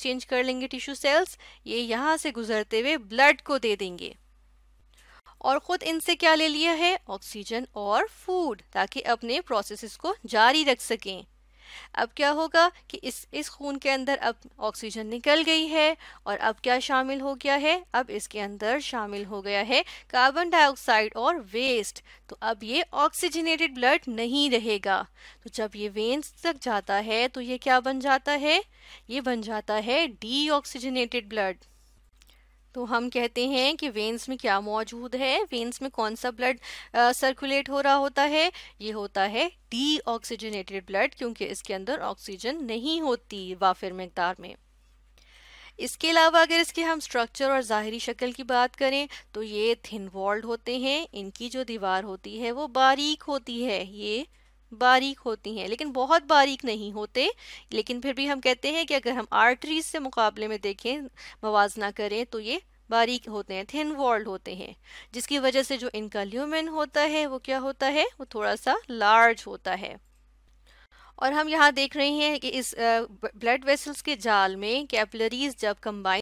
exchange कर लेंगे tissue cells ये यहाँ से गुजरते हुए ब्लड को दे देंगे और ख़ुद इनसे क्या ले लिया है ऑक्सीजन और फूड ताकि अपने प्रोसेसेस को जारी रख सकें अब क्या होगा कि इस इस खून के अंदर अब ऑक्सीजन निकल गई है और अब क्या शामिल हो गया है अब इसके अंदर शामिल हो गया है कार्बन डाइऑक्साइड और वेस्ट तो अब ये ऑक्सीजनेटेड ब्लड नहीं रहेगा तो जब ये वेन्स तक जाता है तो ये क्या बन जाता है ये बन जाता है डी ब्लड तो हम कहते हैं कि वेन्स में क्या मौजूद है वेन्स में कौन सा ब्लड सर्कुलेट हो रहा होता है ये होता है डी ऑक्सीजनेटेड ब्लड क्योंकि इसके अंदर ऑक्सीजन नहीं होती वाफिर मकदार में इसके अलावा अगर इसके हम स्ट्रक्चर और ज़ाहरी शक्ल की बात करें तो ये थिन वॉल्ड होते हैं इनकी जो दीवार होती है वो बारीक होती है ये बारीक होती हैं लेकिन बहुत बारीक नहीं होते लेकिन फिर भी हम कहते हैं कि अगर हम आर्टरीज से मुकाबले में देखें मवाजना करें तो ये बारीक होते हैं थिन वॉल्ड होते हैं जिसकी वजह से जो इनका ल्यूमेन होता है वो क्या होता है वो थोड़ा सा लार्ज होता है और हम यहाँ देख रहे हैं कि इस ब्लड वेसल्स के जाल में कैपलरीज जब कंबाइन